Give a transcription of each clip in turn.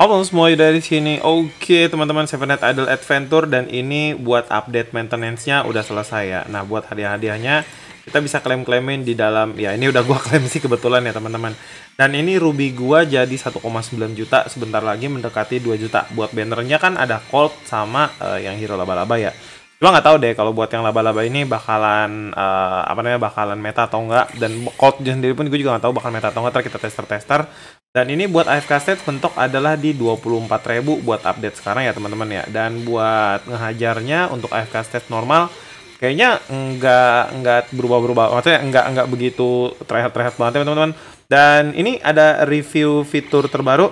Halo semua dari sini. Oke, teman-teman Seven Sevennet Idol Adventure dan ini buat update maintenance-nya udah selesai ya. Nah, buat hadiah-hadiahnya kita bisa klaim-klaimin di dalam ya ini udah gua klaim sih kebetulan ya, teman-teman. Dan ini ruby gua jadi 1,9 juta sebentar lagi mendekati 2 juta. Buat bannernya kan ada Colt sama uh, yang hero laba-laba ya. Cuma nggak tahu deh kalau buat yang laba-laba ini bakalan uh, apa namanya bakalan meta atau enggak dan Colt sendiri pun gue juga nggak tahu bakal meta atau enggak. Ntar kita tester-tester. Dan ini buat AFK state bentuk adalah di 24.000 buat update sekarang ya teman-teman ya. Dan buat ngehajarnya untuk AFK state normal kayaknya nggak nggak berubah-berubah maksudnya nggak nggak begitu terlihat-terlihat banget ya teman-teman. Dan ini ada review fitur terbaru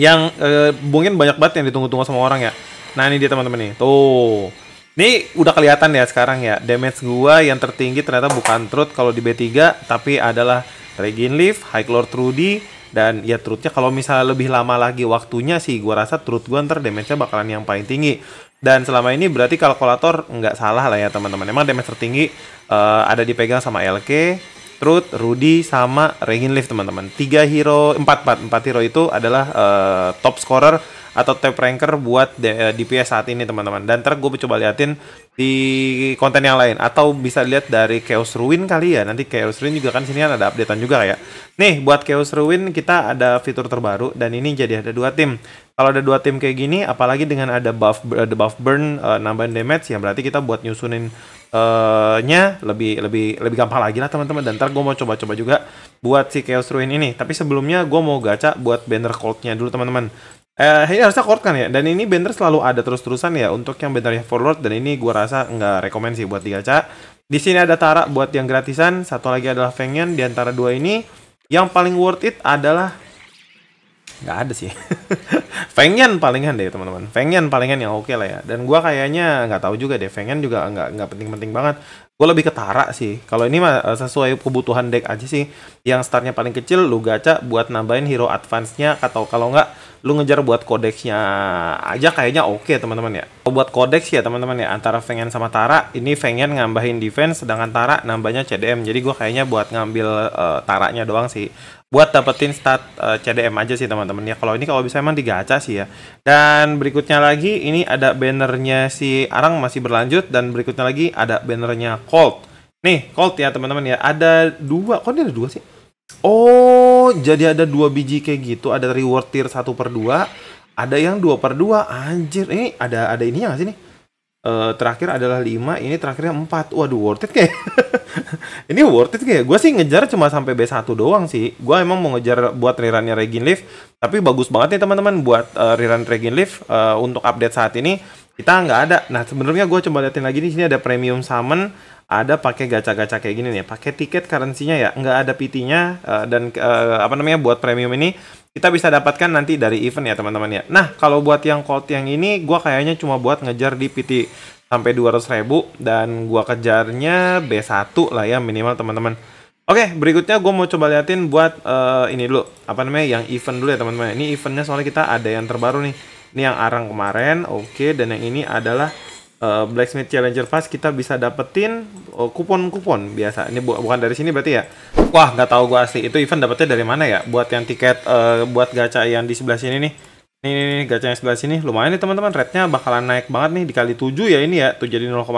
yang uh, mungkin banyak banget yang ditunggu-tunggu sama orang ya Nah ini dia teman-teman nih. Tuh. Ini udah kelihatan ya sekarang ya. Damage gua yang tertinggi ternyata bukan Truth kalau di B3. Tapi adalah Regin Leaf, High Lord Trudy. Dan ya Truthnya kalau misalnya lebih lama lagi waktunya sih. Gua rasa Truth gua ntar damage-nya bakalan yang paling tinggi. Dan selama ini berarti kalkulator nggak salah lah ya teman-teman. Emang damage tertinggi uh, ada dipegang sama LK, Truth, Rudy, sama Regin Leaf teman-teman. Tiga hero, empat, empat, empat hero itu adalah uh, top scorer atau tap ranker buat DPS eh, saat ini teman-teman dan ntar gue coba liatin di konten yang lain atau bisa lihat dari Chaos Ruin kali ya nanti Chaos Ruin juga kan sini kan ada updatean juga ya nih buat Chaos Ruin kita ada fitur terbaru dan ini jadi ada dua tim kalau ada dua tim kayak gini apalagi dengan ada buff the buff burn uh, nambahin damage ya berarti kita buat nyusunin uh, nya lebih lebih lebih gampang lagi lah teman-teman dan ntar gue mau coba-coba juga buat si Chaos Ruin ini tapi sebelumnya gue mau gacha buat banner coldnya dulu teman-teman Eh, ini harusnya Court kan ya? Dan ini banner selalu ada terus-terusan ya untuk yang banner yang Forward dan ini gua rasa nggak rekomend sih buat digaca. Di sini ada Tara buat yang gratisan, satu lagi adalah Fengyan di antara dua ini yang paling worth it adalah nggak ada sih. Fengyan palingan deh teman-teman. Fengyan palingan yang oke okay lah ya. Dan gua kayaknya nggak tahu juga deh. Fengyan juga nggak nggak penting-penting banget gue lebih ketara sih kalau ini mah eh, sesuai kebutuhan deck aja sih yang startnya paling kecil lu gacha buat nambahin hero advance-nya atau kalau nggak lu ngejar buat kodeksnya aja kayaknya oke okay, teman-teman ya buat kodeks ya teman-teman ya antara Fengen sama Tara ini Fengen ngambahin defense sedangkan Tara nambahnya CDM jadi gue kayaknya buat ngambil uh, Taranya doang sih buat dapetin stat uh, eh, CDM aja sih teman-teman ya kalau ini kalau bisa emang digacha sih ya dan berikutnya lagi ini ada bannernya si Arang masih berlanjut dan berikutnya lagi ada bannernya Colt. Nih, Colt ya teman-teman ya. Ada dua, kok ini ada dua sih? Oh, jadi ada dua biji kayak gitu. Ada reward tier 1 per 2. Ada yang 2 per 2. Anjir, ini ada ada ininya nggak sih nih? Uh, terakhir adalah 5, ini terakhirnya 4. Waduh, worth it kayak. ini worth it kayak. Gue sih ngejar cuma sampai B1 doang sih. Gue emang mau ngejar buat rerunnya Regin Leaf. Tapi bagus banget nih teman-teman buat uh, rerun Regin Leaf uh, eh, untuk update saat ini kita nggak ada nah sebenarnya gue coba liatin lagi di sini ada premium summon ada pakai gacha-gacha kayak gini nih pakai tiket currency-nya ya nggak ada PT-nya eh, dan eh, apa namanya buat premium ini kita bisa dapatkan nanti dari event ya teman-teman ya nah kalau buat yang cold yang ini gue kayaknya cuma buat ngejar di PT sampai 200 ribu dan gue kejarnya B1 lah ya minimal teman-teman Oke, okay, berikutnya gue mau coba liatin buat uh, ini dulu, apa namanya, yang event dulu ya teman-teman. Ini eventnya soalnya kita ada yang terbaru nih. Ini yang arang kemarin, oke. Okay. Dan yang ini adalah uh, Blacksmith Challenger Pass kita bisa dapetin eh, kupon-kupon uh, biasa. Ini bu bukan dari sini berarti ya? Wah, nggak tahu gue asli. Itu event dapetnya dari mana ya? Buat yang tiket, uh, buat gacha yang di sebelah sini nih. ini ini, ini gacha yang sebelah sini. Lumayan nih teman-teman, rate-nya bakalan naik banget nih. Dikali 7 ya ini ya, tuh jadi 0,01.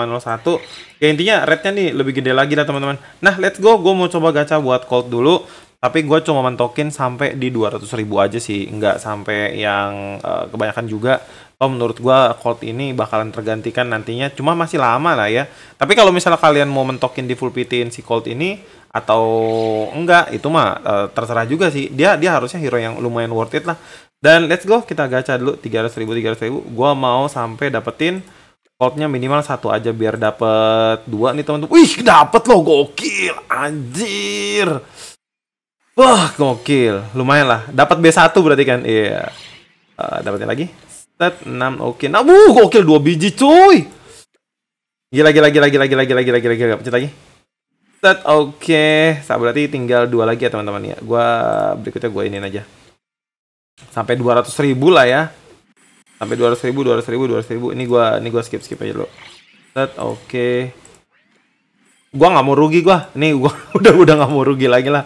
Ya intinya rate-nya nih lebih gede lagi lah teman-teman. Nah, let's go. Gue mau coba gacha buat cold dulu tapi gue cuma mentokin sampai di 200 ribu aja sih nggak sampai yang uh, kebanyakan juga oh menurut gue cold ini bakalan tergantikan nantinya cuma masih lama lah ya tapi kalau misalnya kalian mau mentokin di full PT si cold ini atau enggak itu mah uh, terserah juga sih dia dia harusnya hero yang lumayan worth it lah dan let's go kita gacha dulu 300 ribu 300 ribu gue mau sampai dapetin coldnya minimal satu aja biar dapet dua nih teman-teman. Wih dapet loh gokil anjir. Wah, gokil. Lumayan lah. Dapat B1 berarti kan? Iya. Yeah. Uh, dapatnya lagi. Set 6 oke. Okay. Nah, wuh, gokil 2 biji, cuy. Gila gila gila gila gila gila gila gila gila. Pencet lagi. Set oke. Okay. Sabar berarti tinggal 2 lagi ya, teman-teman ya. Gua berikutnya gua ini aja. Sampai 200.000 lah ya. Sampai 200.000, 200.000, 200.000. Ini gua ini gua skip skip aja dulu. Set oke. Okay gua nggak mau rugi gua nih gua udah udah nggak mau rugi lagi lah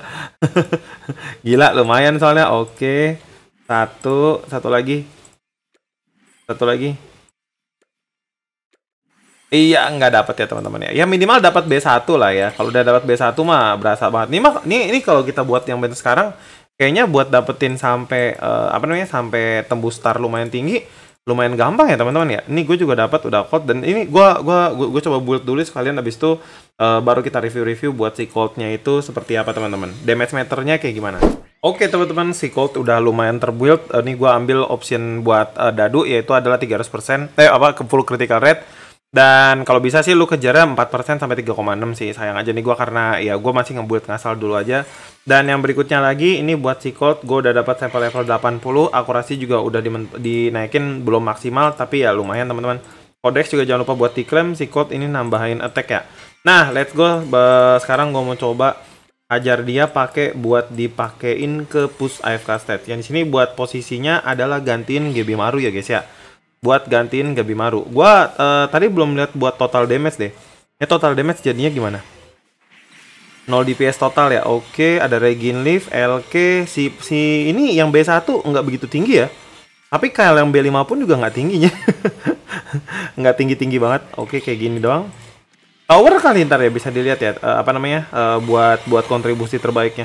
gila lumayan soalnya oke satu satu lagi satu lagi iya nggak dapat ya teman-teman ya ya minimal dapat B1 lah ya kalau udah dapat B1 mah berasa banget nih mah nih ini kalau kita buat yang bentuk sekarang kayaknya buat dapetin sampai uh, apa namanya sampai tembus star lumayan tinggi lumayan gampang ya teman-teman ya. Ini gue juga dapat udah code dan ini gue gua gue coba build dulu sekalian abis itu uh, baru kita review-review buat si code-nya itu seperti apa teman-teman. Damage meternya kayak gimana? Oke okay, teman-teman, si Colt udah lumayan terbuild. Eh, ini gue ambil option buat uh, dadu yaitu adalah 300% eh apa full critical rate dan kalau bisa sih lu kejarnya 4% sampai 3,6 sih. Sayang aja nih gue karena ya gue masih ngebuat ngasal dulu aja. Dan yang berikutnya lagi ini buat si Colt gue udah dapat sampel level 80, akurasi juga udah dinaikin belum maksimal tapi ya lumayan teman-teman. Codex juga jangan lupa buat diklaim si Colt ini nambahin attack ya. Nah, let's go. Be sekarang gue mau coba ajar dia pakai buat dipakein ke push AFK stat Yang di sini buat posisinya adalah gantiin GB Maru ya guys ya buat gantiin Gabimaru. Gua uh, tadi belum lihat buat total damage deh. Ya total damage jadinya gimana? 0 DPS total ya. Oke, ada Regin Leaf, LK, si si ini yang B1 nggak begitu tinggi ya. Tapi KL yang B5 pun juga nggak tingginya. nggak tinggi-tinggi banget. Oke, kayak gini doang. Tower kali ntar ya bisa dilihat ya uh, apa namanya? Uh, buat buat kontribusi terbaiknya.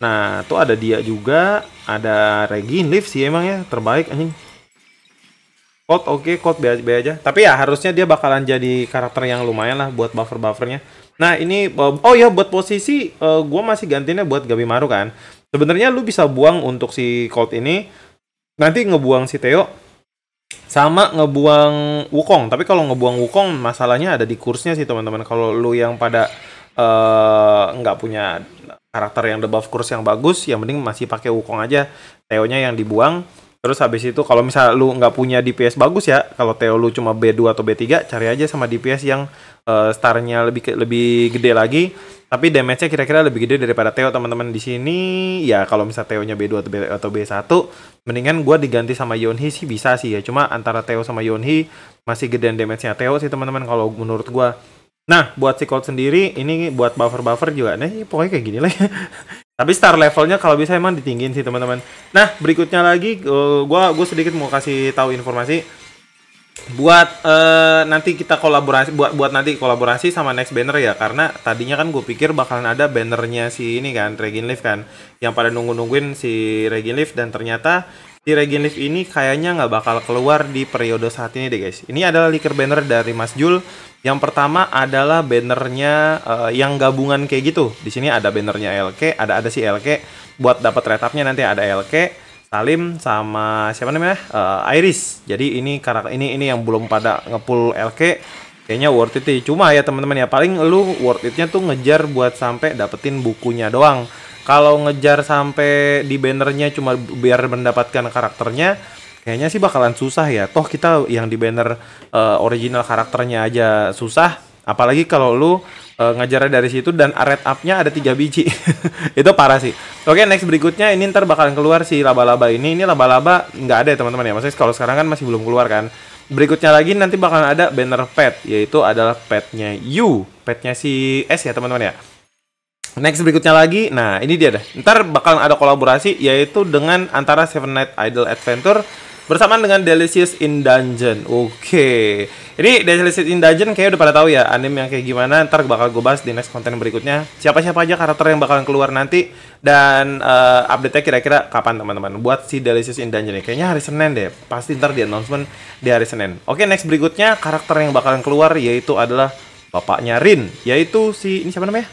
Nah, tuh ada dia juga, ada Regin Leaf sih emang ya terbaik anjing. Kot, oke, okay, code biaya aja. Tapi ya harusnya dia bakalan jadi karakter yang lumayan lah buat buffer-buffernya. Nah ini, oh ya buat posisi, uh, eh, gue masih gantinya buat Gabi Maru kan. Sebenarnya lu bisa buang untuk si Colt ini, nanti ngebuang si Teo sama ngebuang Wukong. Tapi kalau ngebuang Wukong, masalahnya ada di kursnya sih teman-teman. Kalau lu yang pada eh, nggak uh, punya karakter yang debuff kurs yang bagus, yang mending masih pakai Wukong aja. Teo nya yang dibuang, Terus habis itu kalau misal lu nggak punya DPS bagus ya, kalau Theo lu cuma B2 atau B3, cari aja sama DPS yang uh, starnya lebih lebih gede lagi, tapi damage-nya kira-kira lebih gede daripada Theo teman-teman di sini. Ya kalau misal Theo-nya B2 atau, B, atau B1, mendingan gua diganti sama Yonhi sih bisa sih ya. Cuma antara Theo sama Yonhi masih gedean damage-nya Theo sih teman-teman kalau menurut gua. Nah, buat si Colt sendiri, ini buat buffer-buffer juga. Nah, nih pokoknya kayak gini lah ya. tapi star levelnya kalau bisa emang ditinggin sih teman-teman nah berikutnya lagi uh, eh, gue sedikit mau kasih tahu informasi buat uh, nanti kita kolaborasi buat buat nanti kolaborasi sama next banner ya karena tadinya kan gue pikir bakalan ada bannernya si ini kan Regin Leaf kan yang pada nunggu nungguin si Regin Leaf dan ternyata di Regen Leaf ini kayaknya nggak bakal keluar di periode saat ini deh guys. Ini adalah liquor banner dari Mas Jul. Yang pertama adalah bannernya uh, yang gabungan kayak gitu. Di sini ada bannernya LK, ada ada si LK buat dapat retapnya nanti ada LK, Salim sama siapa namanya? Uh, Iris. Jadi ini karakter ini ini yang belum pada ngepul LK kayaknya worth it sih. Cuma ya teman-teman ya paling lu worth itnya tuh ngejar buat sampai dapetin bukunya doang kalau ngejar sampai di bannernya cuma biar mendapatkan karakternya kayaknya sih bakalan susah ya toh kita yang di banner uh, original karakternya aja susah apalagi kalau lu uh, eh, ngejar dari situ dan red upnya ada tiga biji itu parah sih oke okay, next berikutnya ini ntar bakalan keluar si laba-laba ini ini laba-laba nggak ada ya teman-teman ya maksudnya kalau sekarang kan masih belum keluar kan berikutnya lagi nanti bakalan ada banner pet yaitu adalah petnya you petnya si S ya teman-teman ya Next berikutnya lagi, nah ini dia dah. Ntar bakal ada kolaborasi yaitu dengan antara Seven Night Idol Adventure bersamaan dengan Delicious in Dungeon. Oke. Okay. Ini Delicious in Dungeon kayaknya udah pada tahu ya anime yang kayak gimana. Ntar bakal gue bahas di next konten berikutnya. Siapa-siapa aja karakter yang bakalan keluar nanti dan uh, update-nya kira-kira kapan teman-teman. Buat si Delicious in Dungeon ya. Kayaknya hari Senin deh. Pasti ntar di announcement di hari Senin. Oke, okay, next berikutnya karakter yang bakalan keluar yaitu adalah bapaknya Rin, yaitu si ini siapa namanya?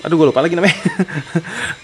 aduh gue lupa lagi namanya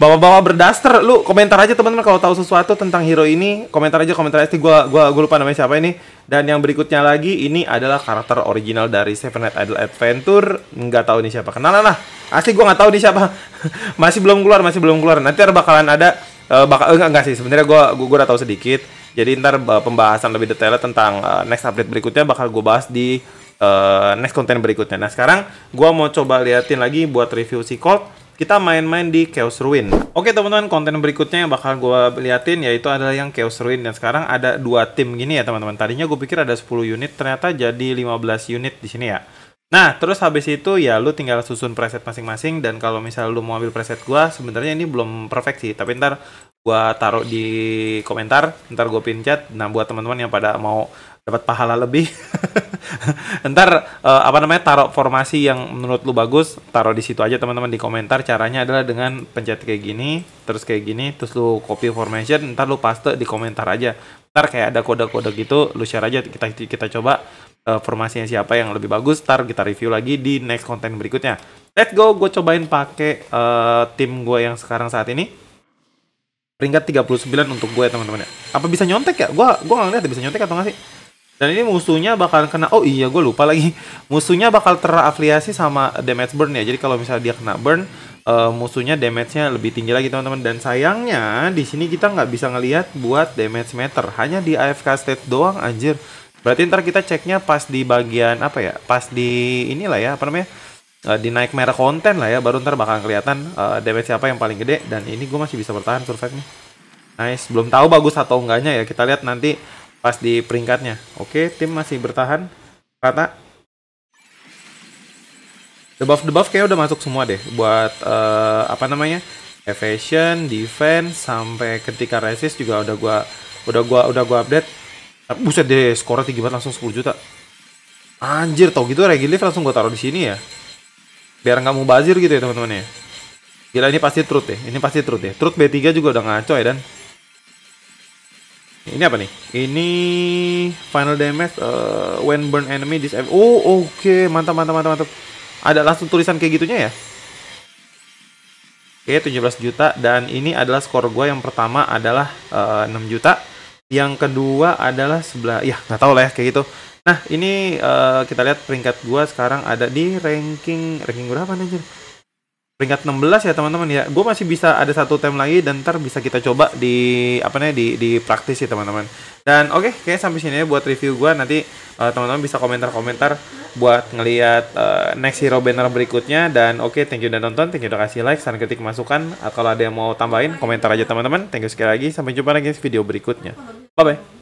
bawa-bawa berdaster lu komentar aja teman-teman kalau tahu sesuatu tentang hero ini komentar aja komentar aja gue gua gue lupa namanya siapa ini dan yang berikutnya lagi ini adalah karakter original dari Seven Night Idol Adventure nggak tahu ini siapa kenalan lah asli gue nggak tahu ini siapa masih belum keluar masih belum keluar nanti ada bakalan ada uh, eh, bakal enggak, eh, enggak sih sebenarnya gue gue udah tahu sedikit jadi ntar eh, pembahasan lebih detail tentang uh, next update berikutnya bakal gue bahas di uh, next konten berikutnya. Nah sekarang gue mau coba liatin lagi buat review si Colt. Kita main-main di Chaos Ruin. Oke teman-teman, konten berikutnya yang bakal gue liatin yaitu adalah yang Chaos Ruin. Dan sekarang ada dua tim gini ya teman-teman. Tadinya gue pikir ada 10 unit, ternyata jadi 15 unit di sini ya. Nah, terus habis itu ya lu tinggal susun preset masing-masing dan kalau misal lu mau ambil preset gua, sebenarnya ini belum perfect sih, tapi ntar gua taruh di komentar, ntar gua pin chat. Nah, buat teman-teman yang pada mau dapat pahala lebih, ntar uh, apa namanya taruh formasi yang menurut lu bagus, taruh di situ aja teman-teman di komentar. Caranya adalah dengan pencet kayak gini, terus kayak gini, terus lu copy formation, ntar lu paste di komentar aja. Ntar kayak ada kode-kode gitu, lu share aja kita kita coba uh, formasinya siapa yang lebih bagus. Ntar kita review lagi di next konten berikutnya. Let's go, gue cobain pake uh, tim gue yang sekarang saat ini. Peringkat 39 untuk gue ya teman-teman ya. Apa bisa nyontek ya? Gue gua gak lihat ya bisa nyontek atau gak sih. Dan ini musuhnya bakal kena, oh iya gue lupa lagi. Musuhnya bakal terafiliasi sama damage burn ya. Jadi kalau misalnya dia kena burn, uh, musuhnya damage-nya lebih tinggi lagi teman-teman. Dan sayangnya di sini kita nggak bisa ngelihat buat damage meter. Hanya di AFK state doang anjir. Berarti ntar kita ceknya pas di bagian apa ya? Pas di inilah ya, apa namanya? Eh, di naik merah konten lah ya, baru ntar bakal kelihatan uh, eh, damage siapa yang paling gede dan ini gue masih bisa bertahan survive nih. Nice, belum tahu bagus atau enggaknya ya. Kita lihat nanti pas di peringkatnya. Oke, tim masih bertahan. Rata. the buff kayak udah masuk semua deh buat uh, apa namanya? Evasion, defense sampai ketika resist juga udah gua udah gua udah gua update Eh, buset deh, skornya tinggi banget langsung 10 juta. Anjir, tau gitu Regilief langsung gue taruh di sini ya. Biar nggak mau bazir gitu ya teman-teman ya. Gila ini pasti truth ya, ini pasti truth ya. Truth B3 juga udah ngaco ya dan. Ini apa nih? Ini final damage uh, when burn enemy this Oh, oke, okay. mantap mantap mantap mantap. Ada langsung tulisan kayak gitunya ya. Oke, okay, 17 juta dan ini adalah skor gue yang pertama adalah uh, eh, 6 juta. Yang kedua adalah sebelah, ya nggak tahu lah ya kayak gitu. Nah ini uh, kita lihat peringkat gua sekarang ada di ranking ranking berapa nih? peringkat 16 ya teman-teman ya. Gue masih bisa ada satu tem lagi dan ntar bisa kita coba di apa namanya di di praktis ya teman-teman. Dan oke, okay, kayak sampai sini ya buat review gue nanti uh, teman-teman bisa komentar-komentar buat ngelihat uh, eh, next hero banner berikutnya dan oke okay, thank you udah nonton, thank you udah kasih like, saran kritik masukan atau eh, kalau ada yang mau tambahin komentar aja teman-teman. Thank you sekali lagi, sampai jumpa lagi di video berikutnya. Bye bye.